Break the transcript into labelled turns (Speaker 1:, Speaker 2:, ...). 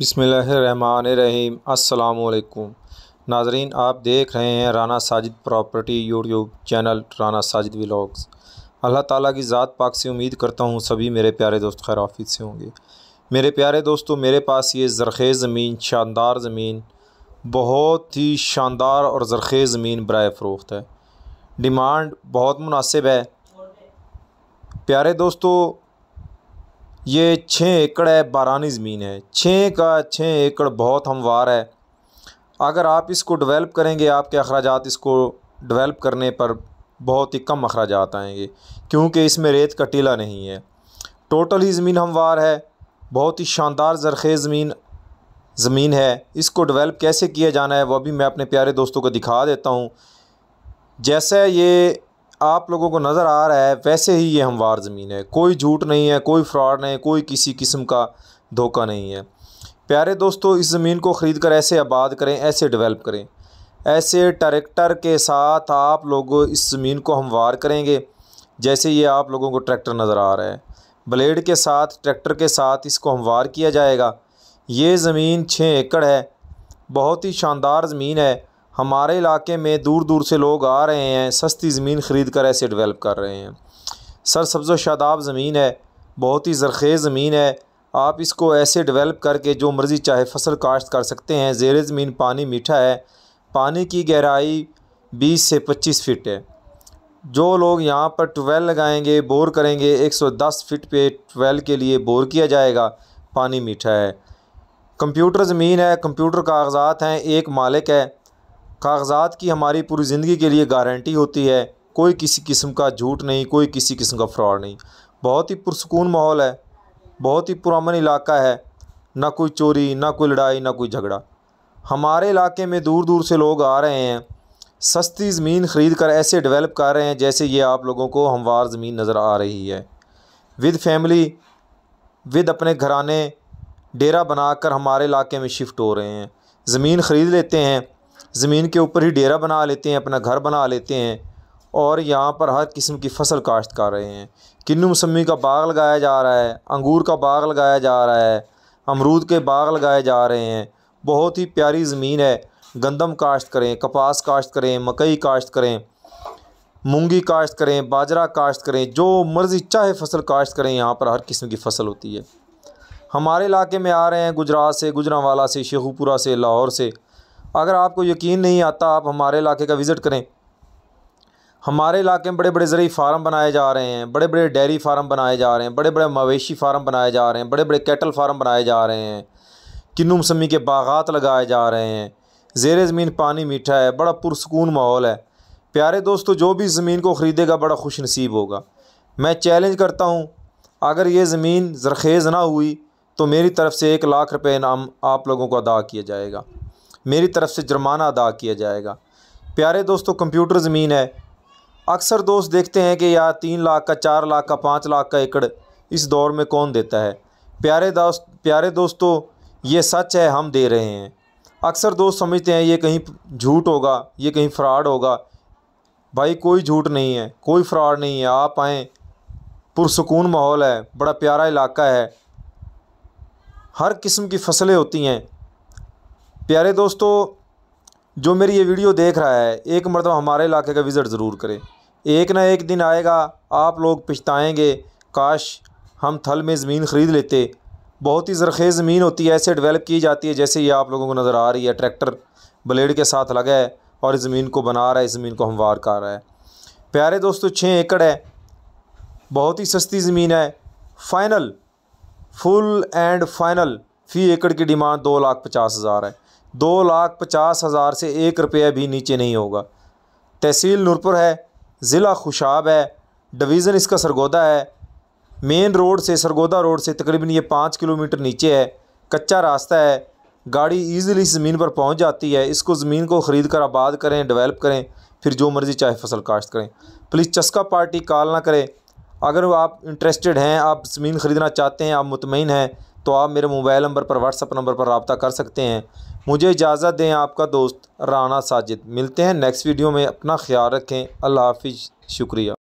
Speaker 1: बिसमीम् अल्लाम नाजरीन आप देख रहे हैं Rana Sajid property YouTube channel Rana Sajid vlogs Allah ताला की ज़ात पाक से उम्मीद करता हूँ सभी मेरे प्यारे दोस्त खैर खैराफित से होंगे मेरे प्यारे दोस्तों मेरे पास ये ज़रख़ेज़ ज़मीन शानदार ज़मीन बहुत ही शानदार और ज़रख़ेज़ ज़मीन बर फ़रोख्त है डिमांड बहुत मुनासिब है प्यारे दोस्तों ये छः एकड़ है बारानी ज़मीन है छः का छः एकड़ बहुत हमवार है अगर आप इसको डेवलप करेंगे आपके अखराज इसको डेवलप करने पर बहुत ही कम अखराज आएंगे क्योंकि इसमें रेत का टीला नहीं है टोटल ही ज़मीन हमवार है बहुत ही शानदार जरखेज़ ज़मीन ज़मीन है इसको डेवलप कैसे किया जाना है वह भी मैं अपने प्यारे दोस्तों को दिखा देता हूँ जैसे ये आप लोगों को नज़र आ रहा है वैसे ही ये हमवार ज़मीन है कोई झूठ नहीं है कोई फ्रॉड नहीं कोई किसी किस्म का धोखा नहीं है प्यारे दोस्तों इस ज़मीन को ख़रीद कर ऐसे आबाद करें ऐसे डेवलप करें ऐसे ट्रैक्टर के साथ आप लोग इस ज़मीन को हमवार करेंगे जैसे ये आप लोगों को ट्रैक्टर नज़र आ रहा है ब्लेड के साथ ट्रैक्टर के साथ इसको हमवार किया जाएगा ये ज़मीन छः एकड़ है बहुत ही शानदार ज़मीन है हमारे इलाके में दूर दूर से लोग आ रहे हैं सस्ती ज़मीन ख़रीद कर ऐसे डेवलप कर रहे हैं सर सब्ज़ शादाब ज़मीन है बहुत ही ज़रख़ेज़ ज़मीन है आप इसको ऐसे डेवलप करके जो मर्ज़ी चाहे फसल काश्त कर सकते हैं जेर ज़मीन पानी मीठा है पानी की गहराई बीस से पच्चीस फ़िट है जो लोग यहाँ पर ट्वेल लगाएंगे बोर करेंगे एक सौ दस फिट पे ट्वेल के लिए बोर किया जाएगा पानी मीठा है कंप्यूटर ज़मीन है कंप्यूटर कागजात हैं एक मालिक है कागज़ात की हमारी पूरी ज़िंदगी के लिए गारंटी होती है कोई किसी किस्म का झूठ नहीं कोई किसी किस्म का फ्रॉड नहीं बहुत ही पुरसकून माहौल है बहुत ही पुरान इलाका है ना कोई चोरी ना कोई लड़ाई ना कोई झगड़ा हमारे इलाके में दूर दूर से लोग आ रहे हैं सस्ती ज़मीन ख़रीद कर ऐसे डेवलप कर रहे हैं जैसे ये आप लोगों को हमवार ज़मीन नज़र आ रही है विद फैमिली विद अपने घराने डेरा बनाकर हमारे इलाके में शिफ्ट हो रहे हैं ज़मीन ख़रीद लेते हैं ज़मीन के ऊपर ही डेरा बना लेते हैं अपना घर बना लेते हैं और यहाँ पर हर किस्म की फसल काश्त कर रहे हैं किन्नू मौसमी का बाग लगाया जा रहा है अंगूर का बाग लगाया जा रहा है अमरूद के बाग लगाए जा रहे हैं बहुत ही प्यारी ज़मीन है गंदम काश्त करें कपास काश्त करें मकई काश्त करें मूँगी काश्त करें बाजरा काश्त करें जो मर्ज़ी चाहे फसल काश्त करें यहाँ पर हर किस्म की फसल होती है हमारे इलाके में आ रहे हैं गुजरात से गुजरावाला से शेखुपुरा से लाहौर से अगर आपको यकीन नहीं आता आप हमारे इलाके का विज़िट करें हमारे इलाके में बड़े बड़े ज़रूरी फार्म बनाए जा रहे हैं बड़े बड़े डेयरी फार्म बनाए जा रहे हैं बड़े बड़े मवेशी फार्म बनाए जा रहे हैं बड़े बड़े कैटल फार्म बनाए जा रहे हैं किन्नू मौसमी के बागात लगाए जा रहे हैं जेर ज़मीन पानी मीठा है बड़ा पुरसकून माहौल है प्यारे दोस्तों जो भी ज़मीन को ख़रीदेगा बड़ा खुश नसीब होगा मैं चैलेंज करता हूँ अगर ये ज़मीन जरखेज़ ना हुई तो मेरी तरफ़ से एक लाख रुपये इनाम आप लोगों को अदा किया जाएगा मेरी तरफ़ से जुर्माना अदा किया जाएगा प्यारे दोस्तों कंप्यूटर ज़मीन है अक्सर दोस्त देखते हैं कि यार तीन लाख का चार लाख का पाँच लाख का एकड़ इस दौर में कौन देता है प्यारे दोस्त प्यारे दोस्तों ये सच है हम दे रहे हैं अक्सर दोस्त समझते हैं ये कहीं झूठ होगा ये कहीं फ्रॉड होगा भाई कोई झूठ नहीं है कोई फ्रॉड नहीं है आप आएँ पुरसकून माहौल है बड़ा प्यारा इलाका है हर किस्म की फसलें होती हैं प्यारे दोस्तों जो मेरी ये वीडियो देख रहा है एक मरतब हमारे इलाके का विज़िट ज़रूर करें एक ना एक दिन आएगा आप लोग पछताएँगे काश हम थल में ज़मीन ख़रीद लेते बहुत ही ज़रख़ेज़ ज़मीन होती है ऐसे डेवलप की जाती है जैसे ये आप लोगों को नज़र आ रही है ट्रैक्टर ब्लेड के साथ लगा है और इस ज़मीन को बना रहा है इस ज़मीन को हमवार कर रहा है प्यारे दोस्तों छः एकड़ है बहुत ही सस्ती ज़मीन है फ़ाइनल फुल एंड फाइनल फ़ी एकड़ की डिमांड दो लाख पचास हज़ार है दो लाख पचास हज़ार से एक रुपया भी नीचे नहीं होगा तहसील नूरपुर है ज़िला खुशाब है डिवीज़न इसका सरगोदा है मेन रोड से सरगोदा रोड से तकरीबन ये पाँच किलोमीटर नीचे है कच्चा रास्ता है गाड़ी ईज़िली ज़मीन पर पहुँच जाती है इसको ज़मीन को ख़रीद कर आबाद करें डिवेलप करें फिर जो मर्ज़ी चाहे फसल काश्त करें प्लीज़ चस्का पार्टी कॉल ना करें अगर आप इंटरेस्टेड हैं आप ज़मीन ख़रीदना चाहते हैं आप मुतमिन हैं तो आप मेरे मोबाइल नंबर पर व्हाट्सअप नंबर पर रबता कर सकते हैं मुझे इजाज़त दें आपका दोस्त राना साजिद मिलते हैं नेक्स्ट वीडियो में अपना ख्याल रखें अल्लाह हाफिज़ शुक्रिया